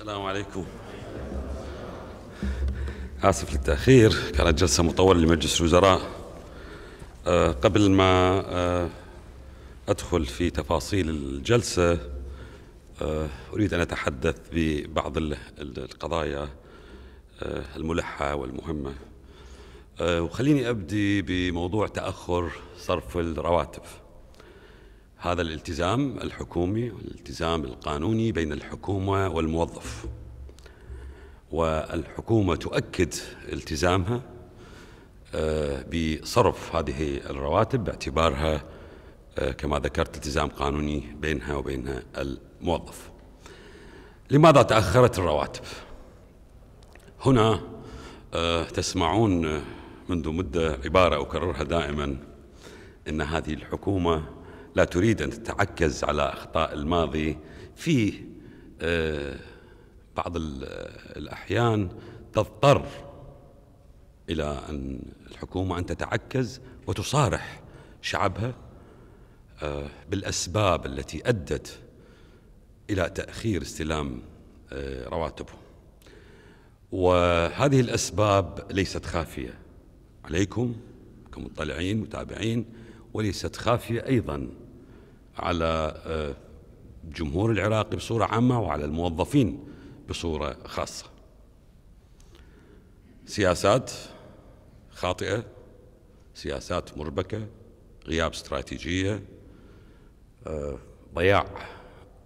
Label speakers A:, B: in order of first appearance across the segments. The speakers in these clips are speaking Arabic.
A: السلام عليكم آسف للتأخير كانت جلسة مطولة لمجلس الوزراء أه قبل ما أه أدخل في تفاصيل الجلسة أه أريد أن أتحدث ببعض القضايا آه، الملحة والمهمة آه، وخليني أبدي بموضوع تأخر صرف الرواتب هذا الالتزام الحكومي والالتزام القانوني بين الحكومة والموظف والحكومة تؤكد التزامها آه، بصرف هذه الرواتب باعتبارها آه، كما ذكرت التزام قانوني بينها وبين الموظف لماذا تأخرت الرواتب؟ هنا آه، تسمعون منذ مدة عبارة أكررها دائما أن هذه الحكومة لا تريد أن تتعكز على أخطاء الماضي في آه، بعض آه، الأحيان تضطر إلى أن الحكومة أن تتعكز وتصارح شعبها آه، بالأسباب التي أدت إلى تأخير استلام رواتبهم وهذه الأسباب ليست خافية عليكم كمطلعين متابعين وليست خافية أيضا على آه، جمهور العراق بصورة عامة وعلى الموظفين بصورة خاصة سياسات خاطئة سياسات مربكة غياب استراتيجية آه، ضياع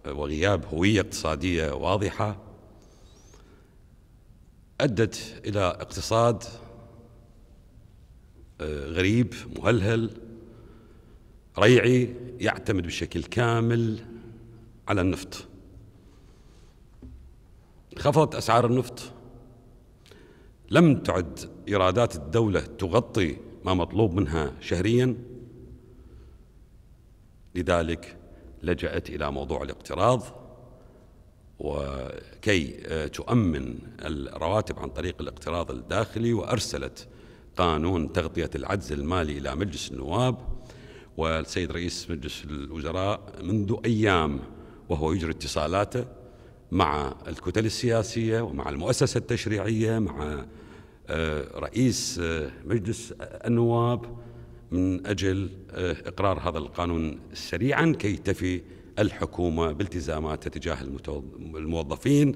A: آه، وغياب هوية اقتصادية واضحة أدت إلى اقتصاد غريب مهلهل ريعي يعتمد بشكل كامل على النفط انخفضت أسعار النفط لم تعد إيرادات الدولة تغطي ما مطلوب منها شهريا لذلك لجأت إلى موضوع الاقتراض وكي آه، تؤمن الرواتب عن طريق الاقتراض الداخلي وأرسلت قانون تغطية العجز المالي إلى مجلس النواب والسيد رئيس مجلس الوزراء منذ أيام وهو يجري اتصالاته مع الكتل السياسية ومع المؤسسة التشريعية مع آه، رئيس آه، مجلس النواب من أجل آه، إقرار هذا القانون سريعا كي تفي الحكومة بالتزاماتها تجاه الموظفين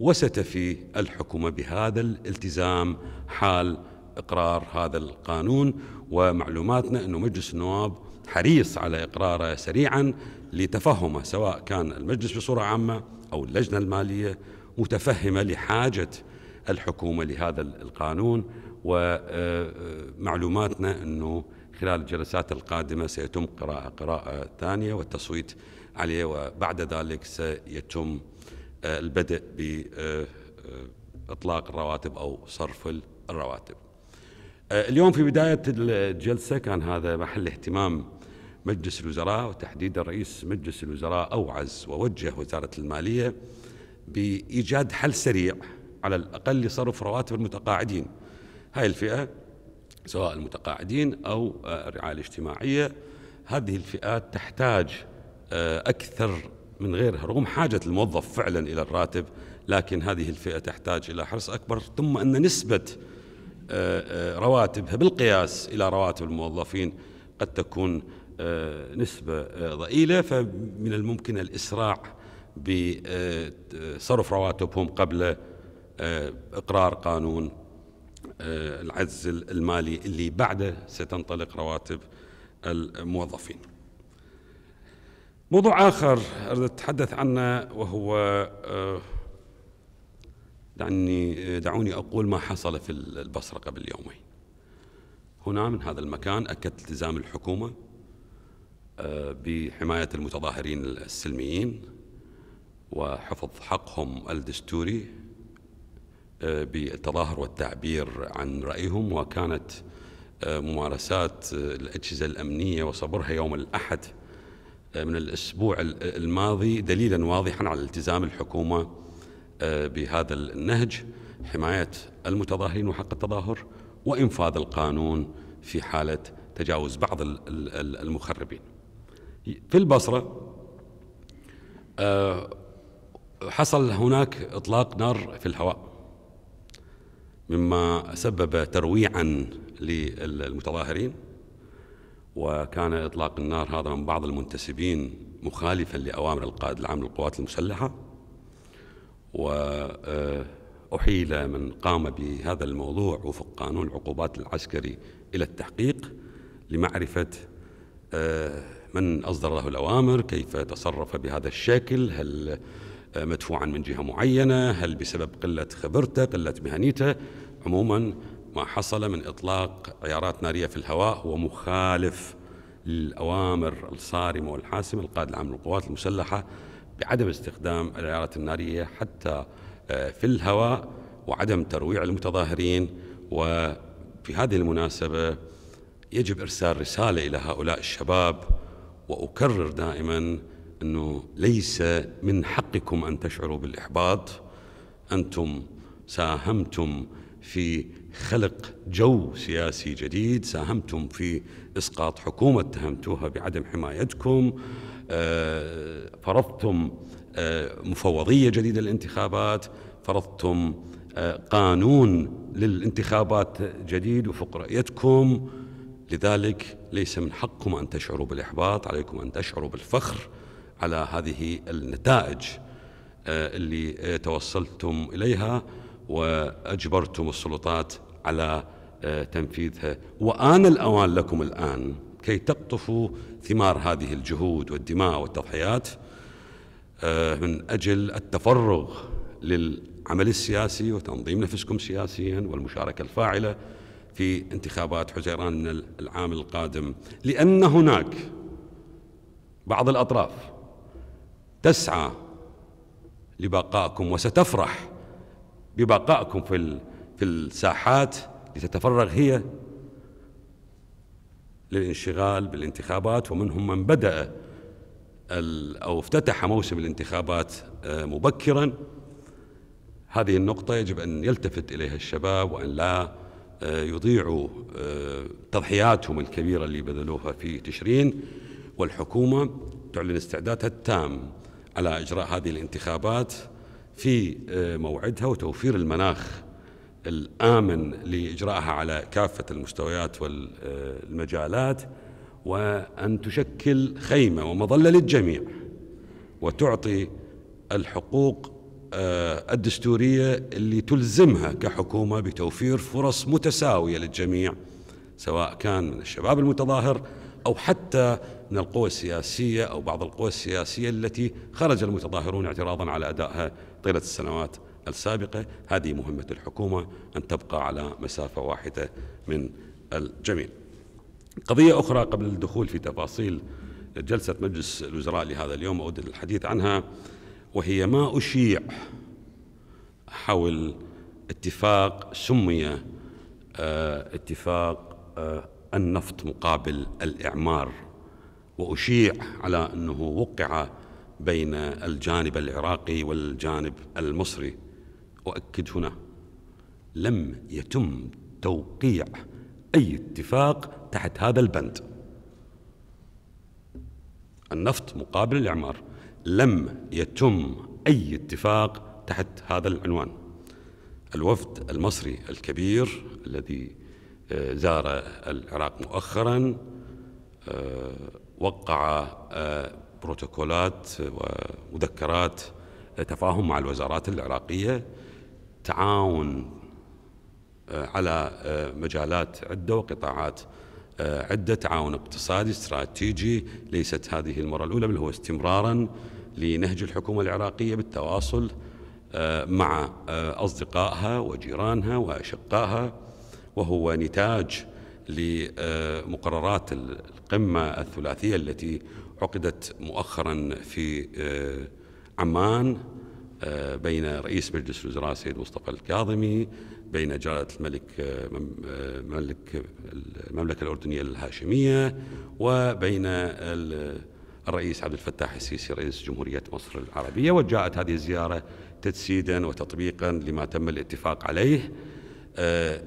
A: وستفي الحكومة بهذا الالتزام حال إقرار هذا القانون ومعلوماتنا أنه مجلس النواب حريص على إقراره سريعا لتفهمه سواء كان المجلس بصورة عامة أو اللجنة المالية متفهمة لحاجة الحكومة لهذا القانون ومعلوماتنا آه، أنه خلال الجلسات القادمة سيتم قراءة قراءة ثانية والتصويت عليه وبعد ذلك سيتم آه، البدء بإطلاق الرواتب أو صرف الرواتب آه، اليوم في بداية الجلسة كان هذا محل اهتمام مجلس الوزراء وتحديدا رئيس مجلس الوزراء أوعز ووجه وزارة المالية بإيجاد حل سريع على الأقل لصرف رواتب المتقاعدين هاي الفئة سواء المتقاعدين أو آه، الرعاية الاجتماعية هذه الفئات تحتاج آه، أكثر من غيرها رغم حاجة الموظف فعلا إلى الراتب لكن هذه الفئة تحتاج إلى حرص أكبر ثم أن نسبة آه، آه، رواتبها بالقياس إلى رواتب الموظفين قد تكون آه، نسبة ضئيلة فمن الممكن الإسراع بصرف رواتبهم قبل إقرار قانون العجز المالي اللي بعده ستنطلق رواتب الموظفين موضوع آخر أريد أتحدث عنه وهو دعني دعوني أقول ما حصل في البصرة قبل يومين هنا من هذا المكان أكدت التزام الحكومة آه، بحماية المتظاهرين السلميين وحفظ حقهم الدستوري آه، بالتظاهر والتعبير عن رأيهم وكانت آه، ممارسات الأجهزة الأمنية وصبرها يوم الأحد من الأسبوع الماضي دليلا واضحا على التزام الحكومة بهذا النهج حماية المتظاهرين وحق التظاهر وإنفاذ القانون في حالة تجاوز بعض المخربين في البصرة آه، حصل هناك إطلاق نار في الهواء مما سبب ترويعا للمتظاهرين وكان إطلاق النار هذا من بعض المنتسبين مخالفا لأوامر القائد العام للقوات المسلحة وأحيل من قام بهذا الموضوع وفق قانون العقوبات العسكري إلى التحقيق لمعرفة آه، من أصدر له الأوامر كيف تصرف بهذا الشكل هل آه، مدفوعا من جهة معينة هل بسبب قلة خبرته قلة مهنيته عموما ما حصل من إطلاق عيارات نارية في الهواء هو مخالف للأوامر الصارمة والحاسمة القائد العام للقوات المسلحة بعدم استخدام العيارات النارية حتى آه، في الهواء وعدم ترويع المتظاهرين وفي هذه المناسبة يجب إرسال رسالة إلى هؤلاء الشباب وأكرر دائما أنه ليس من حقكم أن تشعروا بالإحباط أنتم ساهمتم في خلق جو سياسي جديد ساهمتم في اسقاط حكومه اتهمتوها بعدم حمايتكم آه، فرضتم آه، مفوضية جديدة للانتخابات فرضتم آه، قانون للانتخابات جديد وفق رأيتكم لذلك ليس من حقكم أن تشعروا بالإحباط عليكم أن تشعروا بالفخر على هذه النتائج اللي توصلتم إليها وأجبرتم السلطات على تنفيذها وآن الأوان لكم الآن كي تقطفوا ثمار هذه الجهود والدماء والتضحيات آه، من أجل التفرغ للعمل السياسي وتنظيم نفسكم سياسيا والمشاركة الفاعلة في انتخابات حزيران من العام القادم لأن هناك بعض الأطراف تسعى لبقائكم وستفرح ببقائكم في في الساحات لتتفرغ هي للانشغال بالانتخابات ومنهم من بدأ أو افتتح موسم الانتخابات آه، مبكرا هذه النقطة يجب أن يلتفت إليها الشباب وأن لا آه، يضيعوا آه، تضحياتهم الكبيرة اللي بذلوها في تشرين والحكومة تعلن استعدادها التام على إجراء هذه الانتخابات في موعدها وتوفير المناخ الآمن لإجراءها على كافة المستويات والمجالات وأن تشكل خيمة ومظلة للجميع وتعطي الحقوق آه، الدستورية اللي تلزمها كحكومة بتوفير فرص متساوية للجميع سواء كان من الشباب المتظاهر أو حتى من القوى السياسية أو بعض القوى السياسية التي خرج المتظاهرون اعتراضا على أدائها طيلة السنوات السابقة هذه مهمة الحكومة أن تبقى على مسافة واحدة من الجميع قضية أخرى قبل الدخول في تفاصيل جلسة مجلس الوزراء لهذا اليوم أود الحديث عنها وهي ما أشيع حول اتفاق سمي آه، اتفاق آه، النفط مقابل الإعمار وأشيع على أنه وقع بين الجانب العراقي والجانب المصري أؤكد هنا لم يتم توقيع أي اتفاق تحت هذا البند النفط مقابل الإعمار لم يتم أي اتفاق تحت هذا العنوان الوفد المصري الكبير الذي آه، زار العراق مؤخرا آه، وقع آه، بروتوكولات ومذكرات تفاهم مع الوزارات العراقية تعاون آه، على آه، مجالات عدة وقطاعات آه، عدة تعاون اقتصادي استراتيجي ليست هذه المرة الأولى بل هو استمرارا لنهج الحكومة العراقية بالتواصل مع أصدقائها وجيرانها وأشقائها وهو نتاج لمقررات القمة الثلاثية التي عقدت مؤخرا في عمان بين رئيس مجلس الوزراء السيد مصطفى الكاظمي بين جلالة الملك ملك المملكة الأردنية الهاشمية وبين الرئيس عبد الفتاح السيسي رئيس جمهورية مصر العربية وجاءت هذه الزيارة تجسيدا وتطبيقا لما تم الاتفاق عليه آه،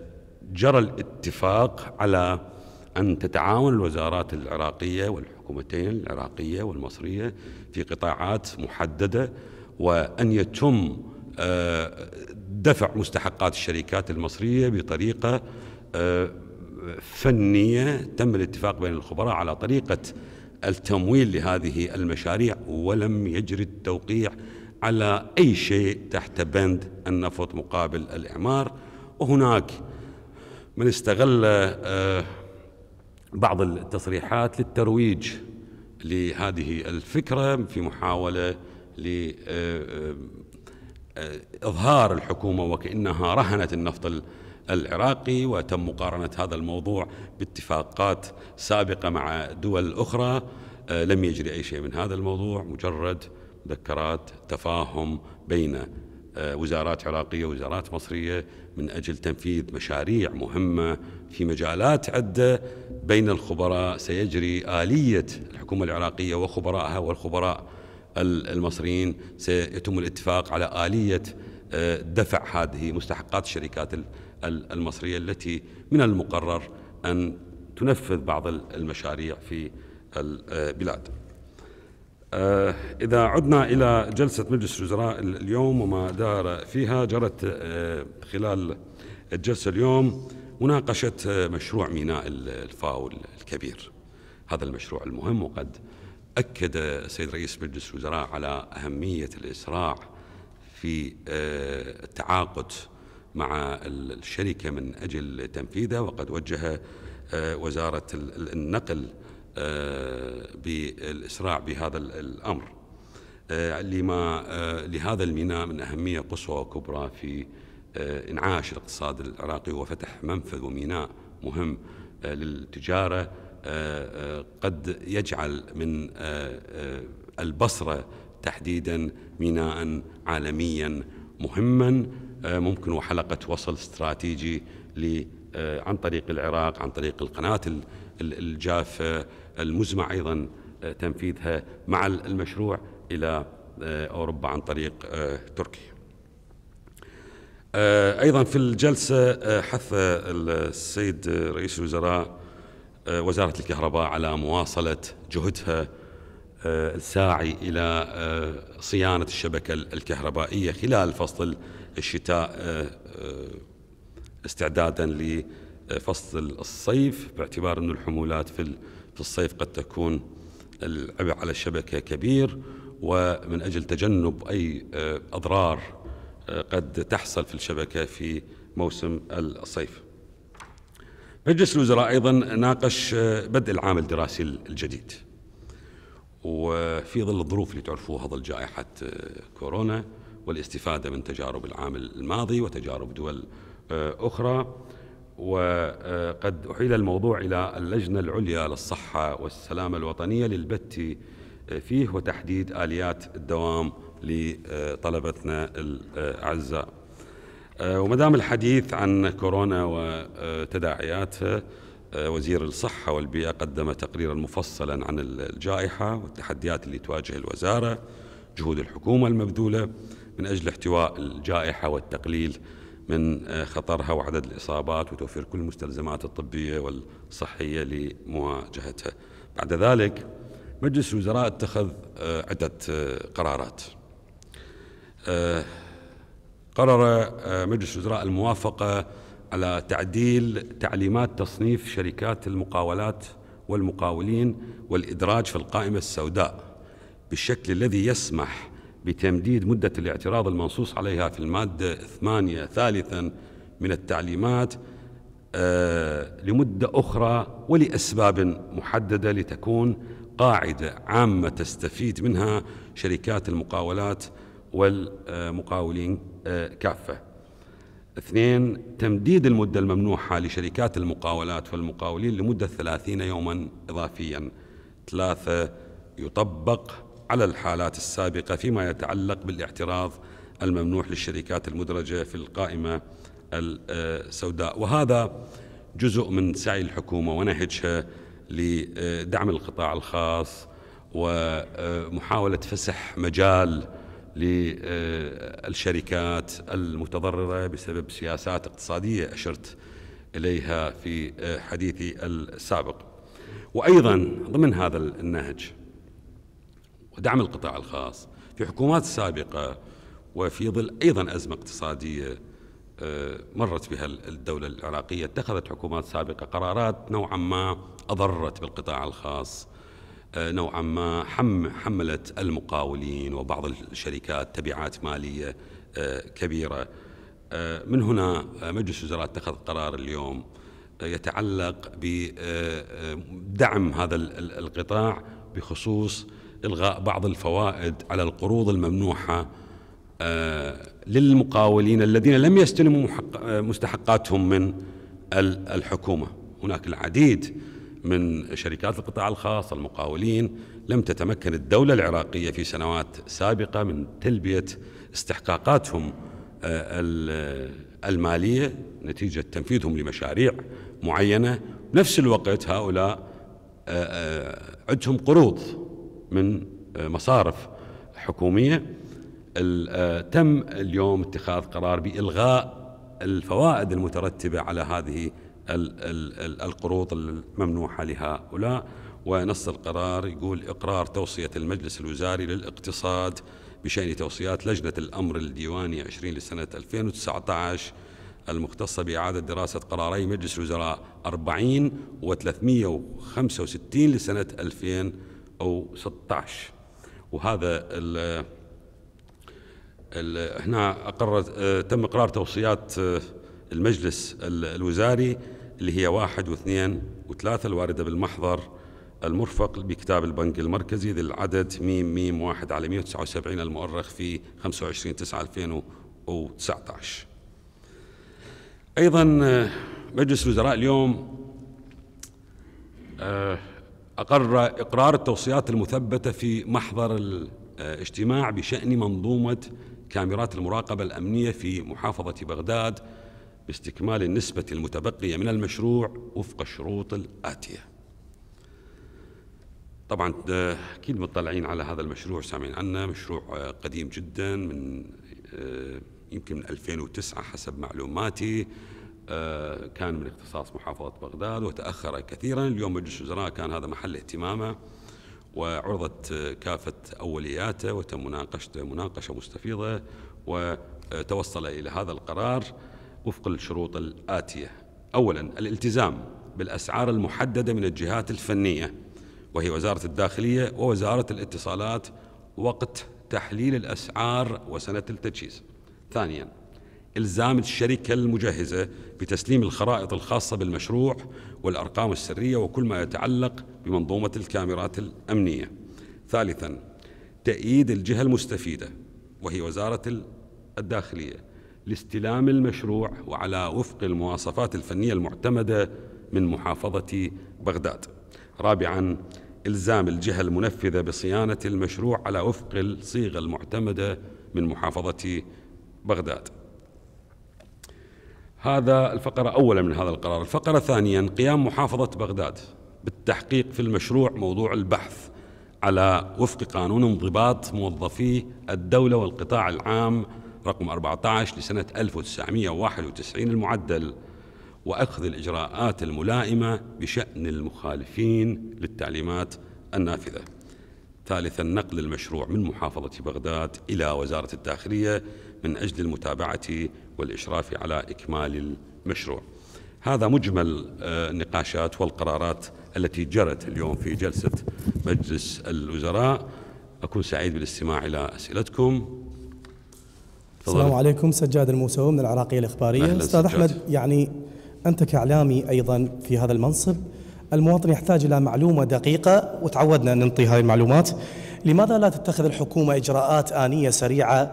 A: جرى الاتفاق على أن تتعاون الوزارات العراقية والحكومتين العراقية والمصرية في قطاعات محددة وأن يتم آه، دفع مستحقات الشركات المصرية بطريقة آه، فنية تم الاتفاق بين الخبراء على طريقة التمويل لهذه المشاريع ولم يجري التوقيع على أي شيء تحت بند النفط مقابل الإعمار وهناك من استغل آه، بعض التصريحات للترويج لهذه الفكرة في محاولة لإظهار الحكومة وكأنها رهنت النفط العراقي وتم مقارنة هذا الموضوع باتفاقات سابقة مع دول أخرى آه، لم يجري أي شيء من هذا الموضوع مجرد مذكرات تفاهم بين آه، وزارات عراقية ووزارات مصرية من أجل تنفيذ مشاريع مهمة في مجالات عدة بين الخبراء سيجري آلية الحكومة العراقية وخبرائها والخبراء المصريين سيتم الاتفاق على آلية آه، دفع هذه مستحقات الشركات المصرية التي من المقرر أن تنفذ بعض المشاريع في البلاد آه، آه، إذا عدنا إلى جلسة مجلس الوزراء اليوم وما دار فيها جرت خلال الجلسة اليوم مناقشة مشروع ميناء الفاو الكبير هذا المشروع المهم وقد أكد السيد رئيس مجلس الوزراء على أهمية الإسراع في آه، التعاقد مع الشركة من أجل تنفيذه وقد وجه آه، وزارة النقل آه، بالإسراع بهذا الأمر لما لهذا الميناء من أهمية قصوى وكبرى في انعاش الاقتصاد العراقي وفتح منفذ وميناء مهم للتجارة قد يجعل من آه، آه، البصرة تحديدا ميناء عالميا مهما آه، ممكن وحلقة وصل استراتيجي عن طريق العراق عن طريق القناة الجافة المزمع أيضا تنفيذها مع المشروع إلى أوروبا عن طريق تركيا أيضا في الجلسة حث السيد رئيس الوزراء آه، وزارة الكهرباء على مواصلة جهدها آه، الساعي إلى آه، صيانة الشبكة الكهربائية خلال فصل الشتاء استعدادا لفصل الصيف باعتبار أن الحمولات في الصيف قد تكون العبء على الشبكة كبير ومن أجل تجنب أي أضرار قد تحصل في الشبكة في موسم الصيف مجلس الوزراء أيضا ناقش آه، بدء العام الدراسي الجديد وفي ظل الظروف اللي تعرفوها ظل جائحة آه، كورونا والاستفادة من تجارب العام الماضي وتجارب دول آه، أخرى وقد أحيل الموضوع إلى اللجنة العليا للصحة والسلامة الوطنية للبت فيه وتحديد آليات الدوام لطلبتنا الأعزاء آه، وما دام الحديث عن كورونا وتداعياتها آه، وزير الصحة والبيئة قدم تقريرا مفصلا عن الجائحة والتحديات اللي تواجه الوزارة جهود الحكومة المبذولة من أجل احتواء الجائحة والتقليل من آه، خطرها وعدد الإصابات وتوفير كل المستلزمات الطبية والصحية لمواجهتها بعد ذلك مجلس الوزراء اتخذ عدة قرارات قرر آه، مجلس الوزراء الموافقة على تعديل تعليمات تصنيف شركات المقاولات والمقاولين والإدراج في القائمة السوداء بالشكل الذي يسمح بتمديد مدة الاعتراض المنصوص عليها في المادة ثمانية ثالثا من التعليمات آه، لمدة أخرى ولأسباب محددة لتكون قاعدة عامة تستفيد منها شركات المقاولات والمقاولين كافة اثنين تمديد المدة الممنوحة لشركات المقاولات والمقاولين لمدة ثلاثين يوما إضافيا ثلاثة يطبق على الحالات السابقة فيما يتعلق بالاعتراض الممنوح للشركات المدرجة في القائمة السوداء وهذا جزء من سعي الحكومة ونهجها لدعم القطاع الخاص ومحاولة فسح مجال للشركات المتضررة بسبب سياسات اقتصادية أشرت إليها في حديثي السابق وأيضا ضمن هذا النهج ودعم القطاع الخاص في حكومات سابقة وفي ظل أيضا أزمة اقتصادية آه، مرت بها الدولة العراقية اتخذت حكومات سابقة قرارات نوعا ما أضرت بالقطاع الخاص آه، نوعا ما حم حملت المقاولين وبعض الشركات تبعات مالية آه، كبيرة آه، من هنا مجلس الوزراء اتخذ قرار اليوم يتعلق بدعم هذا القطاع بخصوص إلغاء بعض الفوائد على القروض الممنوحة للمقاولين الذين لم يستلموا مستحقاتهم من الحكومة هناك العديد من شركات القطاع الخاص المقاولين لم تتمكن الدولة العراقية في سنوات سابقة من تلبية استحقاقاتهم آه، المالية نتيجة تنفيذهم لمشاريع معينة نفس الوقت هؤلاء آه، آه، عندهم قروض من مصارف حكومية تم اليوم اتخاذ قرار بإلغاء الفوائد المترتبة على هذه القروض الممنوحة لهؤلاء ونص القرار يقول إقرار توصية المجلس الوزاري للاقتصاد بشأن توصيات لجنة الأمر الديواني 20 لسنة 2019 المختصة بإعادة دراسة قراري مجلس الوزراء 40 و 365 لسنة 2016 وهذا الـ الـ هنا اقر آه، تم إقرار توصيات آه، المجلس الوزاري اللي هي واحد واثنين وثلاثة الواردة بالمحضر المرفق بكتاب البنك المركزي ذي العدد ميم ميم واحد على 179 المؤرخ في 25 9 2019 أيضا مجلس الوزراء اليوم آه، أقر إقرار التوصيات المثبتة في محضر الاجتماع بشأن منظومة كاميرات المراقبة الأمنية في محافظة بغداد باستكمال النسبة المتبقية من المشروع وفق الشروط الآتية طبعا أكيد مطلعين على هذا المشروع سامعين عنه مشروع آه، قديم جدا من آه، يمكن من 2009 حسب معلوماتي آه، كان من اختصاص محافظة بغداد وتأخر كثيرا اليوم مجلس الوزراء كان هذا محل اهتمامه وعرضت كافة أولياته وتم مناقشته مناقشة مستفيضة وتوصل إلى هذا القرار وفق الشروط الآتية أولا الالتزام بالأسعار المحددة من الجهات الفنية وهي وزارة الداخلية ووزارة الاتصالات وقت تحليل الأسعار وسنة التجهيز ثانيا إلزام الشركة المجهزة بتسليم الخرائط الخاصة بالمشروع والأرقام السرية وكل ما يتعلق بمنظومة الكاميرات الأمنية ثالثا تأييد الجهة المستفيدة وهي وزارة الداخلية لاستلام المشروع وعلى وفق المواصفات الفنية المعتمدة من محافظة بغداد. رابعا إلزام الجهة المنفذة بصيانة المشروع على وفق الصيغة المعتمدة من محافظة بغداد. هذا الفقرة أولا من هذا القرار، الفقرة ثانيا قيام محافظة بغداد بالتحقيق في المشروع موضوع البحث على وفق قانون انضباط موظفي الدولة والقطاع العام رقم 14 لسنة 1991 المعدل وأخذ الإجراءات الملائمة بشأن المخالفين للتعليمات النافذة ثالثا نقل المشروع من محافظة بغداد إلى وزارة الداخلية من أجل المتابعة والإشراف على إكمال المشروع هذا مجمل آه، النقاشات والقرارات التي جرت اليوم في جلسة مجلس الوزراء أكون سعيد بالاستماع إلى أسئلتكم السلام عليكم
B: سجاد الموسوي من العراقية الإخبارية أستاذ أحمد يعني أنت كإعلامي أيضا في هذا المنصب المواطن يحتاج إلى معلومة دقيقة وتعودنا أن ننطي هذه المعلومات لماذا لا تتخذ الحكومة إجراءات آنية سريعة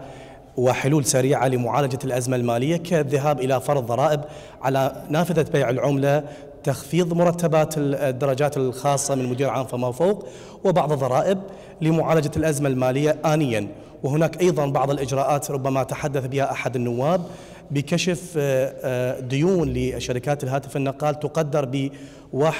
B: وحلول سريعة لمعالجة الأزمة المالية كالذهاب إلى فرض ضرائب على نافذة بيع العملة تخفيض مرتبات الدرجات الخاصة من مدير عام فما فوق وبعض الضرائب لمعالجة الأزمة المالية آنيا وهناك أيضا بعض الإجراءات ربما تحدث بها أحد النواب بكشف آه، آه، ديون لشركات الهاتف النقال تقدر ب 1.2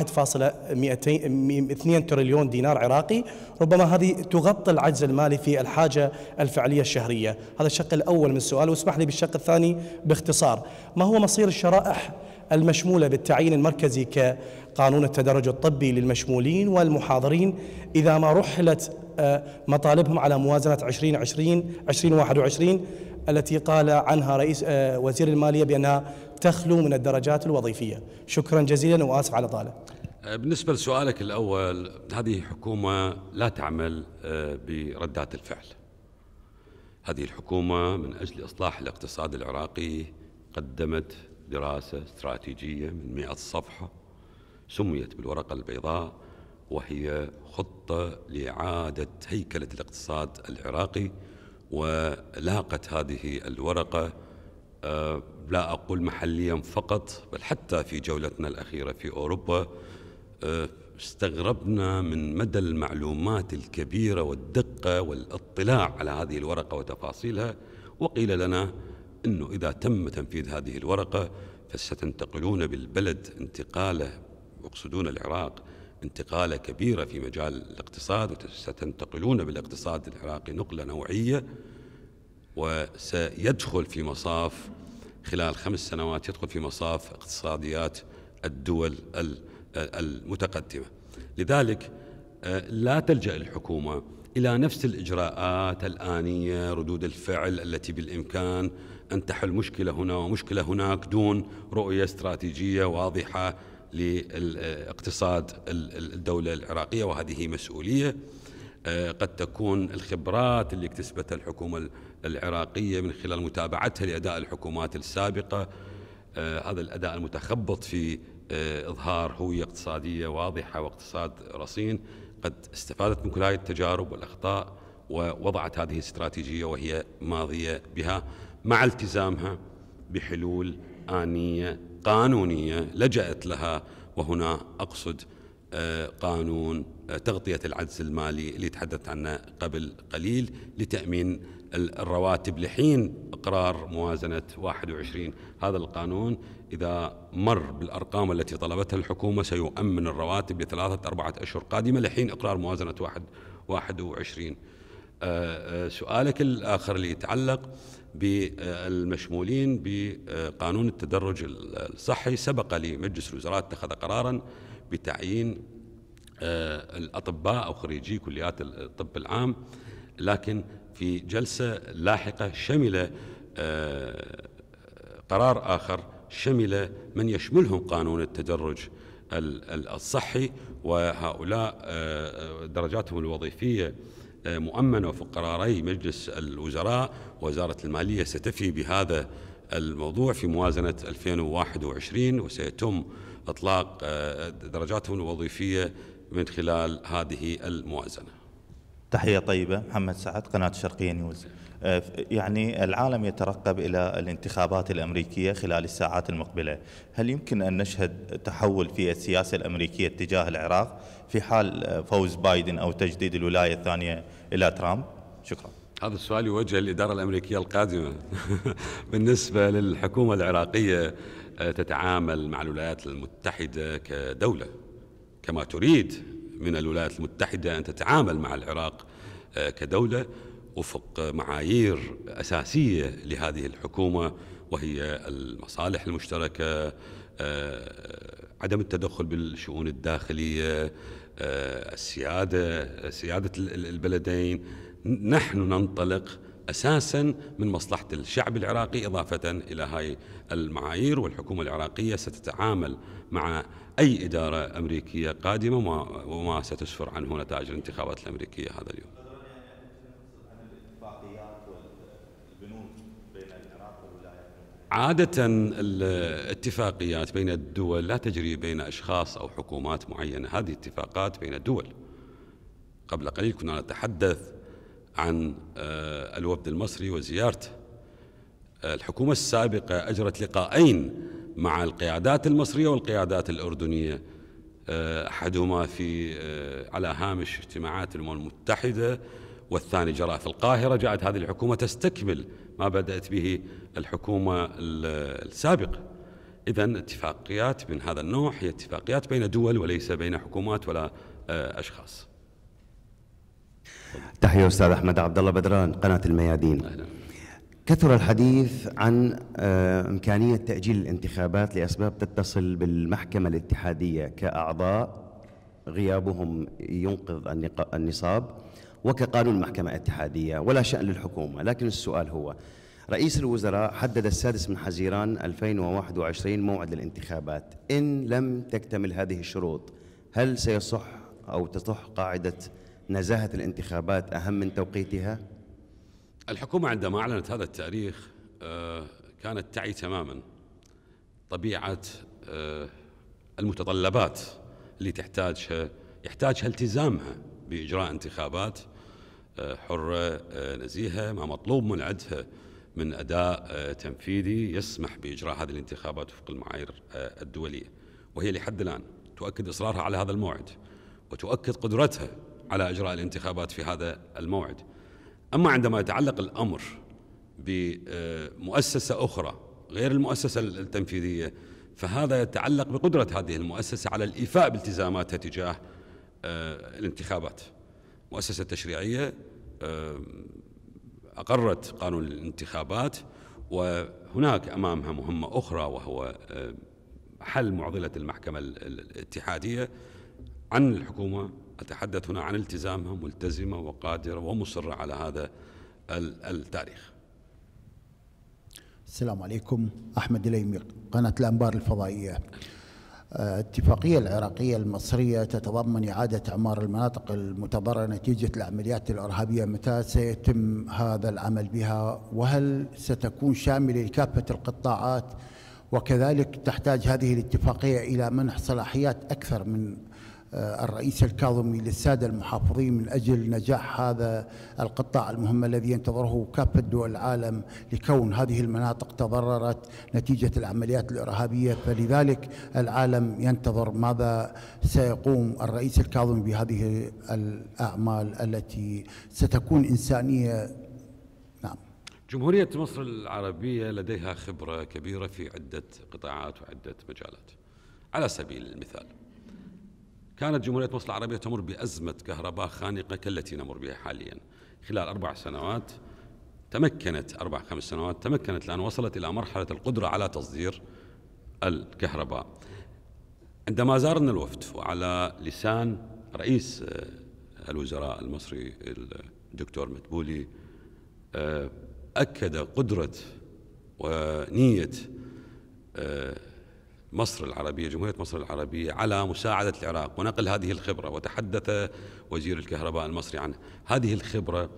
B: تريليون دينار عراقي ربما هذه تغطي العجز المالي في الحاجة الفعلية الشهرية هذا الشق الأول من السؤال واسمح لي بالشق الثاني باختصار ما هو مصير الشرائح المشمولة بالتعيين المركزي كقانون التدرج الطبي للمشمولين والمحاضرين إذا ما رحلت آه، مطالبهم على موازنة 2020 2021 التي قال عنها رئيس آه، وزير المالية بأنها تخلو من الدرجات الوظيفية شكرا جزيلا وآسف على طالة
A: آه، بالنسبة لسؤالك الأول هذه حكومة لا تعمل بردات الفعل هذه الحكومة من أجل إصلاح الاقتصاد العراقي قدمت دراسة استراتيجية من مئة صفحة سميت بالورقة البيضاء وهي خطة لإعادة هيكلة الاقتصاد العراقي ولاقت هذه الورقة آه، لا أقول محليا فقط بل حتى في جولتنا الأخيرة في أوروبا آه، استغربنا من مدى المعلومات الكبيرة والدقة والاطلاع على هذه الورقة وتفاصيلها وقيل لنا أنه إذا تم تنفيذ هذه الورقة فستنتقلون بالبلد انتقالة يقصدون العراق انتقالة كبيرة في مجال الاقتصاد وستنتقلون بالاقتصاد العراقي نقلة نوعية وسيدخل في مصاف خلال خمس سنوات يدخل في مصاف اقتصاديات الدول المتقدمة لذلك آه، لا تلجأ الحكومة إلى نفس الإجراءات الآنية ردود الفعل التي بالإمكان أن تحل مشكلة هنا ومشكلة هناك دون رؤية استراتيجية واضحة لاقتصاد الدولة العراقية وهذه مسؤولية آه، قد تكون الخبرات اللي اكتسبتها الحكومة العراقية من خلال متابعتها لأداء الحكومات السابقة آه، هذا الأداء المتخبط في آه، إظهار هوية اقتصادية واضحة واقتصاد رصين قد استفادت من كل هذه التجارب والأخطاء ووضعت هذه الاستراتيجية وهي ماضية بها مع التزامها بحلول آنية قانونية لجأت لها وهنا أقصد آه، قانون آه، تغطية العجز المالي اللي تحدثت عنه قبل قليل لتأمين الرواتب لحين إقرار موازنة 21 هذا القانون إذا مر بالأرقام التي طلبتها الحكومة سيؤمن الرواتب لثلاثة أربعة أشهر قادمة لحين إقرار موازنة 21 آه، سؤالك الآخر اللي يتعلق بالمشمولين بقانون التدرج الصحي سبق لمجلس الوزراء اتخذ قرارا بتعيين آه، الأطباء أو خريجي كليات الطب العام لكن في جلسة لاحقة شمل آه، قرار آخر شمل من يشملهم قانون التدرج الصحي وهؤلاء آه، درجاتهم الوظيفيه مؤمنة في قراري مجلس الوزراء وزارة المالية ستفي بهذا الموضوع في موازنة 2021 وسيتم إطلاق آه، درجاتهم الوظيفية من خلال هذه الموازنه تحية طيبة
B: محمد سعد قناة الشرقية نيوز آه، يعني العالم يترقب إلى الانتخابات الأمريكية خلال الساعات المقبلة هل يمكن أن نشهد تحول في السياسة الأمريكية تجاه العراق في حال آه، فوز بايدن أو تجديد الولاية الثانية إلى ترامب
A: شكرا هذا السؤال يوجه للإدارة الأمريكية القادمة بالنسبة للحكومة العراقية آه، تتعامل مع الولايات المتحدة كدولة كما تريد من الولايات المتحدة أن تتعامل مع العراق آه، كدولة وفق معايير أساسية لهذه الحكومة وهي المصالح المشتركة آه، عدم التدخل بالشؤون الداخلية آه، السيادة سيادة البلدين نحن ننطلق أساسا من مصلحة الشعب العراقي إضافة إلى هاي المعايير والحكومة العراقية ستتعامل مع أي إدارة أمريكية قادمة وما ستسفر عنه نتائج الانتخابات الأمريكية هذا اليوم عادة الاتفاقيات بين الدول لا تجري بين أشخاص أو حكومات معينة هذه اتفاقات بين الدول قبل قليل كنا نتحدث عن آه، الوفد المصري وزيارته الحكومة السابقة أجرت لقاءين مع القيادات المصرية والقيادات الأردنية آه، أحدهما في آه، على هامش اجتماعات الأمم المتحدة والثاني جرى في القاهرة جاءت هذه الحكومة تستكمل ما بدأت به الحكومة السابقة إذا اتفاقيات من هذا النوع هي اتفاقيات بين دول وليس بين حكومات ولا أشخاص
C: تحية أستاذ أحمد عبد الله بدران قناة الميادين أهلا. كثر الحديث عن آه، إمكانية تأجيل الانتخابات لأسباب تتصل بالمحكمة الاتحادية كأعضاء غيابهم ينقذ النصاب وكقانون محكمة اتحادية ولا شأن للحكومة لكن السؤال هو رئيس الوزراء حدد السادس من حزيران 2021 موعد للانتخابات إن لم تكتمل هذه الشروط هل سيصح أو تصح قاعدة نزاهة الانتخابات أهم من توقيتها؟
A: الحكومة عندما أعلنت هذا التاريخ آه، كانت تعي تماما طبيعة آه، المتطلبات اللي تحتاجها يحتاجها التزامها بإجراء انتخابات آه، حرة نزيهة ما مطلوب من عدها من أداء تنفيذي يسمح بإجراء هذه الانتخابات وفق المعايير الدولية وهي لحد الآن تؤكد إصرارها على هذا الموعد وتؤكد قدرتها على إجراء الانتخابات في هذا الموعد أما عندما يتعلق الأمر بمؤسسة أخرى غير المؤسسة التنفيذية فهذا يتعلق بقدرة هذه المؤسسة على الإيفاء بالتزاماتها تجاه آه، الانتخابات مؤسسة تشريعية آه، أقرت قانون الانتخابات وهناك أمامها مهمة أخرى وهو آه، حل معضلة المحكمة الاتحادية عن الحكومة أتحدث هنا عن التزامها ملتزمة وقادرة ومصرة على هذا التاريخ
C: السلام عليكم أحمد الأيمير قناة الأنبار الفضائية آه، الاتفاقية العراقية المصرية تتضمن إعادة إعمار المناطق المتضررة نتيجة العمليات الإرهابية متى سيتم هذا العمل بها وهل ستكون شاملة لكافة القطاعات وكذلك تحتاج هذه الاتفاقية إلى منح صلاحيات أكثر من آه، الرئيس الكاظمي للسادة المحافظين من أجل نجاح هذا القطاع المهم الذي ينتظره كافة دول العالم لكون هذه المناطق تضررت نتيجة العمليات الإرهابية فلذلك العالم ينتظر ماذا سيقوم الرئيس الكاظمي بهذه الأعمال التي ستكون إنسانية
A: نعم جمهورية مصر العربية لديها خبرة كبيرة في عدة قطاعات وعدة مجالات على سبيل المثال كانت جمهورية مصر العربية تمر بأزمة كهرباء خانقة كالتي نمر بها حاليا خلال أربع سنوات تمكنت أربع خمس سنوات تمكنت لأن وصلت إلى مرحلة القدرة على تصدير الكهرباء عندما زارنا الوفد وعلى لسان رئيس آه، الوزراء المصري الدكتور متبولي آه، أكد قدرة ونية آه، مصر العربية جمهورية مصر العربية على مساعدة العراق ونقل هذه الخبرة وتحدث وزير الكهرباء المصري عنها هذه الخبرة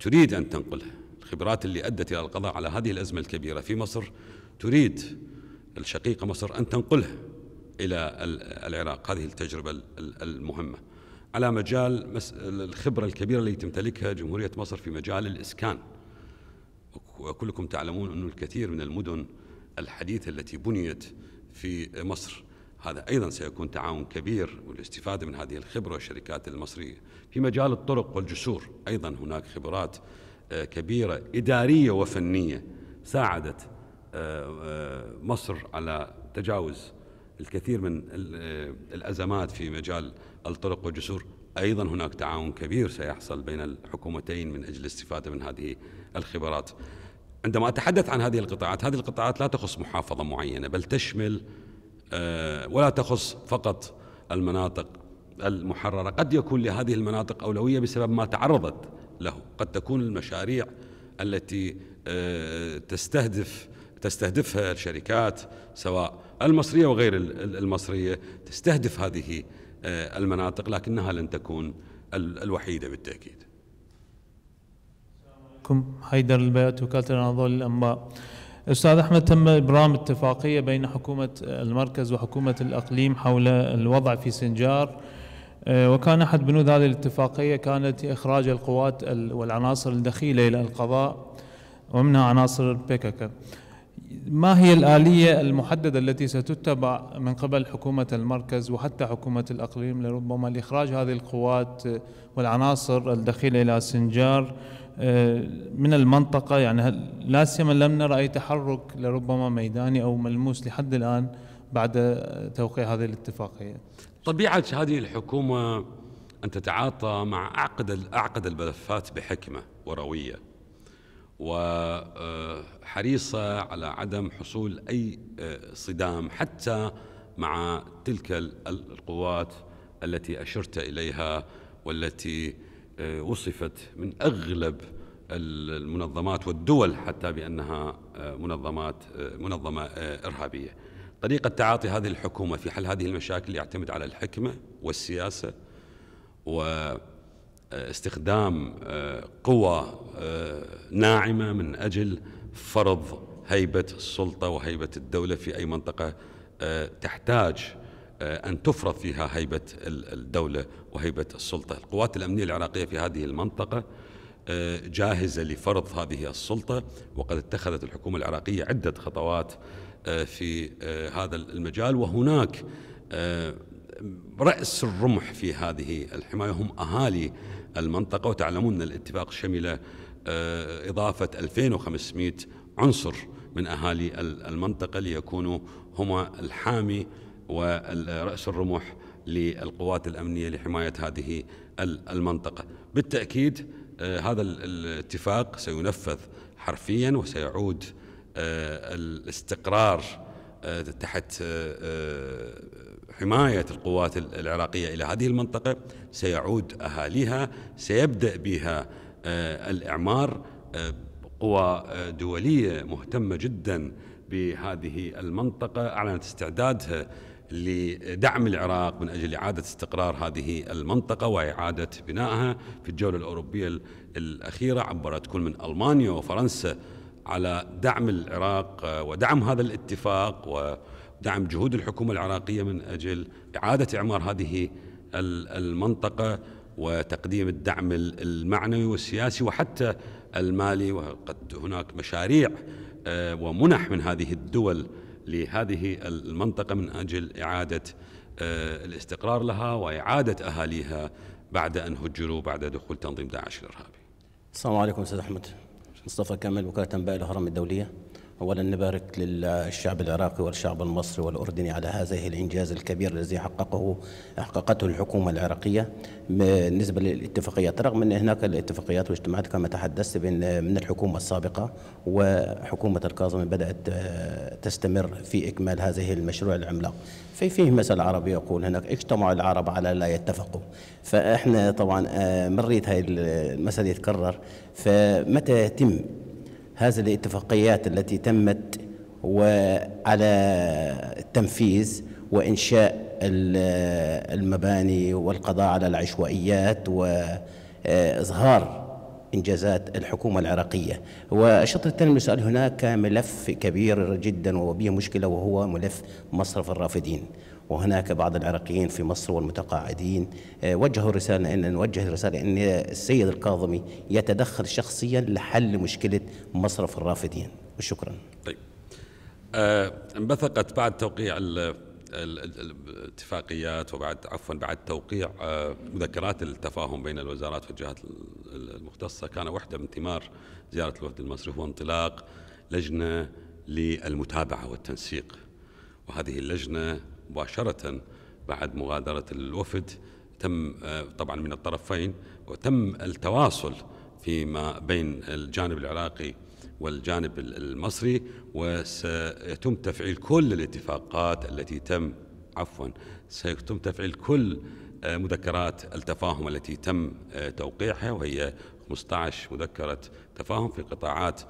A: تريد أن تنقلها الخبرات اللي أدت إلى القضاء على هذه الأزمة الكبيرة في مصر تريد الشقيقة مصر أن تنقلها إلى العراق هذه التجربة المهمة على مجال الخبرة الكبيرة التي تمتلكها جمهورية مصر في مجال الإسكان وكلكم تعلمون أن الكثير من المدن الحديثة التي بنيت في مصر هذا أيضا سيكون تعاون كبير والاستفادة من هذه الخبرة الشركات المصرية في مجال الطرق والجسور أيضا هناك خبرات آه، كبيرة إدارية وفنية ساعدت آه، آه، مصر على تجاوز الكثير من الأزمات في مجال الطرق والجسور أيضا هناك تعاون كبير سيحصل بين الحكومتين من أجل الاستفادة من هذه الخبرات عندما أتحدث عن هذه القطاعات هذه القطاعات لا تخص محافظة معينة بل تشمل آه، ولا تخص فقط المناطق المحررة قد يكون لهذه المناطق أولوية بسبب ما تعرضت له قد تكون المشاريع التي آه، تستهدف تستهدفها الشركات سواء المصرية وغير المصرية تستهدف هذه آه، المناطق لكنها لن تكون الوحيدة بالتأكيد
C: معكم حيدر البيت وكالة الأنظار للأنباء أستاذ أحمد تم إبرام اتفاقية بين حكومة المركز وحكومة الأقليم حول الوضع في سنجار أه، وكان أحد بنود هذه الاتفاقية كانت إخراج القوات والعناصر الدخيلة إلى القضاء ومنها عناصر بيككا
B: ما هي الآلية
C: المحددة التي ستتبع من قبل حكومة المركز وحتى حكومة الأقليم لربما لإخراج هذه القوات والعناصر الدخيلة إلى سنجار آه، من المنطقة يعني لا سيما لم نرى أي تحرك لربما ميداني أو ملموس لحد الآن بعد توقيع هذه الاتفاقية
A: طبيعة هذه الحكومة أن تتعاطى مع أعقد أعقد الملفات بحكمة وروية وحريصة على عدم حصول أي آه، صدام حتى مع تلك القوات التي أشرت إليها والتي آه، وصفت من أغلب المنظمات والدول حتى بأنها آه، منظمات آه، منظمة إرهابية طريقة تعاطي هذه الحكومة في حل هذه المشاكل يعتمد على الحكمة والسياسة واستخدام قوى ناعمة من أجل فرض هيبة السلطة وهيبة الدولة في أي منطقة تحتاج آه، أن تفرض فيها هيبة الدولة وهيبة السلطة القوات الأمنية العراقية في هذه المنطقة آه، جاهزة لفرض هذه السلطة وقد اتخذت الحكومة العراقية عدة خطوات آه، في هذا المجال وهناك رأس الرمح في هذه الحماية هم أهالي المنطقة وتعلمون أن الاتفاق شمل إضافة 2500 عنصر من أهالي المنطقة ليكونوا هما الحامي ورأس الرمح للقوات الأمنية لحماية هذه المنطقة بالتأكيد آه، هذا الاتفاق سينفذ حرفيا وسيعود آه، الاستقرار آه، تحت حماية القوات العراقية إلى هذه المنطقة سيعود أهاليها سيبدأ بها الإعمار قوى دولية مهتمة جدا بهذه المنطقة أعلنت استعدادها لدعم العراق من أجل إعادة استقرار هذه المنطقة وإعادة بنائها في الجولة الأوروبية الأخيرة عبرت كل من ألمانيا وفرنسا على دعم العراق آه، ودعم هذا الاتفاق ودعم جهود الحكومة العراقية من أجل إعادة إعمار هذه المنطقة وتقديم الدعم المعنوي والسياسي وحتى المالي وقد هناك مشاريع آه، ومنح من هذه الدول لهذه المنطقة من أجل إعادة آه، الاستقرار لها وإعادة أهاليها بعد أن هجروا بعد دخول تنظيم داعش الإرهابي
C: السلام عليكم أستاذ أحمد مصطفى كامل وكالة أنباء الهرم الدولية اولا نبارك للشعب العراقي والشعب المصري والاردني على هذه الانجاز الكبير الذي حققه حققته الحكومه العراقيه بالنسبه للاتفاقيات رغم ان هناك الاتفاقيات واجتماعات كما تحدثت بين من الحكومه السابقه وحكومه الكاظم بدات آه، تستمر في اكمال هذه المشروع العملاق في فيه مثل عربي يقول هناك اجتمع العرب على لا يتفقوا فاحنا طبعا آه، مريت هاي المثل يتكرر فمتى يتم هذه الاتفاقيات التي تمت وعلى التنفيذ وإنشاء المباني والقضاء على العشوائيات وإظهار إنجازات الحكومة العراقية والشطر الثاني المسؤول هناك ملف كبير جدا وبه مشكلة وهو ملف مصرف الرافدين وهناك بعض العراقيين في مصر والمتقاعدين آه، وجهوا رسالة أن نوجه رسالة أن السيد الكاظمي يتدخل شخصيا لحل مشكلة مصرف الرافدين وشكرا طيب
A: آه انبثقت بعد توقيع الاتفاقيات وبعد عفوا بعد توقيع آه، مذكرات التفاهم بين الوزارات والجهات المختصه كان واحده من ثمار زياره الوفد المصري هو انطلاق لجنه للمتابعه والتنسيق وهذه اللجنه مباشرة بعد مغادرة الوفد تم آه، طبعا من الطرفين وتم التواصل فيما بين الجانب العراقي والجانب المصري وسيتم تفعيل كل الاتفاقات التي تم عفوا سيتم تفعيل كل آه، مذكرات التفاهم التي تم آه، توقيعها وهي 15 مذكرة تفاهم في قطاعات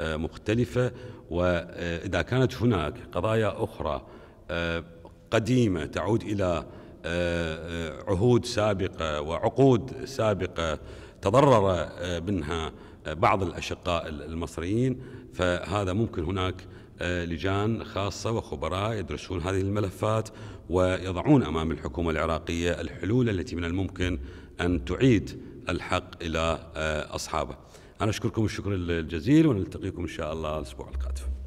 A: مختلفة وإذا كانت هناك قضايا أخرى قديمة تعود إلى آه، آه، عهود سابقة وعقود سابقة تضرر آه، منها بعض الأشقاء المصريين فهذا ممكن هناك لجان خاصة وخبراء يدرسون هذه الملفات ويضعون أمام الحكومة العراقية الحلول التي من الممكن أن تعيد الحق إلى أصحابه أنا أشكركم الشكر الجزيل ونلتقيكم إن شاء الله الأسبوع القادم